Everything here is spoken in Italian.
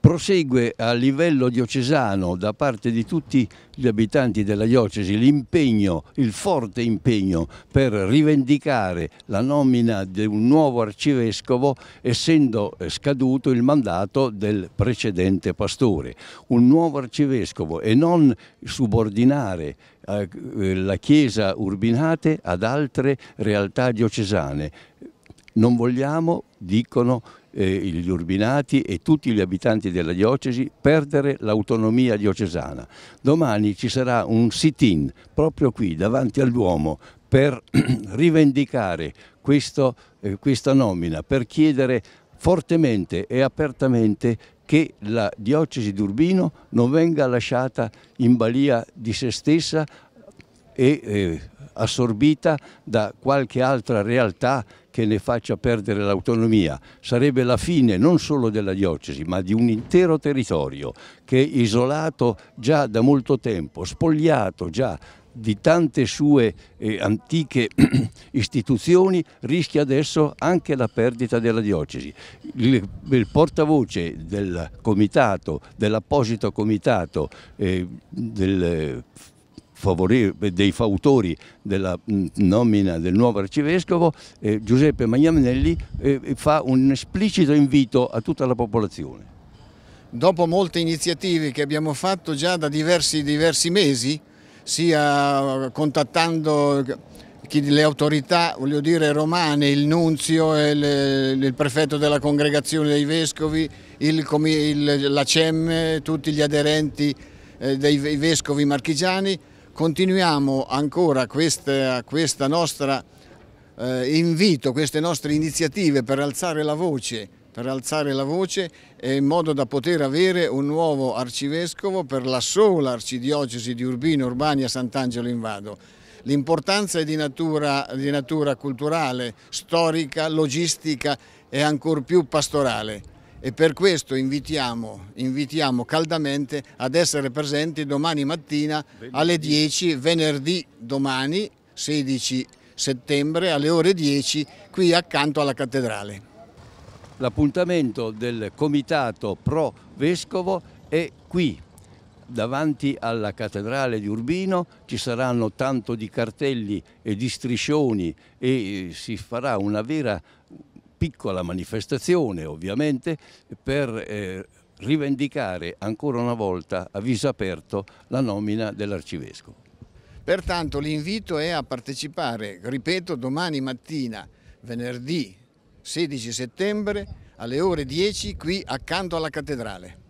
prosegue a livello diocesano da parte di tutti gli abitanti della diocesi l'impegno, il forte impegno per rivendicare la nomina di un nuovo arcivescovo essendo eh, scaduto il mandato del precedente pastore. Un nuovo arcivescovo e non subordinare eh, eh, la chiesa Urbinate ad altre realtà diocesane. Non vogliamo, dicono eh, gli urbinati e tutti gli abitanti della diocesi perdere l'autonomia diocesana. Domani ci sarà un sit-in proprio qui davanti al Duomo per rivendicare questo, eh, questa nomina, per chiedere fortemente e apertamente che la diocesi d'Urbino non venga lasciata in balia di se stessa e eh, assorbita da qualche altra realtà che ne faccia perdere l'autonomia. Sarebbe la fine non solo della diocesi, ma di un intero territorio che è isolato già da molto tempo, spogliato già di tante sue eh, antiche istituzioni rischia adesso anche la perdita della diocesi. Il, il portavoce del comitato, dell'apposito comitato eh, del dei fautori della mm, nomina del nuovo arcivescovo, eh, Giuseppe Magnanelli eh, eh, fa un esplicito invito a tutta la popolazione. Dopo molte iniziative che abbiamo fatto già da diversi, diversi mesi, sia contattando le autorità dire, romane, il nunzio, il, il, prefetto della congregazione dei vescovi, il, il, la CEM, tutti gli aderenti eh, dei vescovi marchigiani, continuiamo ancora questa, questa nostra eh, invito, queste nostre iniziative per alzare la voce, per alzare la voce in modo da poter avere un nuovo arcivescovo per la sola arcidiocesi di Urbino, Urbania, Sant'Angelo in Vado. L'importanza è di natura, di natura culturale, storica, logistica e ancor più pastorale e per questo invitiamo, invitiamo, caldamente ad essere presenti domani mattina alle 10, venerdì domani 16 settembre alle ore 10 qui accanto alla cattedrale. L'appuntamento del comitato pro vescovo è qui davanti alla cattedrale di Urbino ci saranno tanto di cartelli e di striscioni e eh, si farà una vera piccola manifestazione ovviamente per eh, rivendicare ancora una volta a viso aperto la nomina dell'arcivescovo. Pertanto l'invito è a partecipare, ripeto, domani mattina, venerdì 16 settembre alle ore 10 qui accanto alla cattedrale.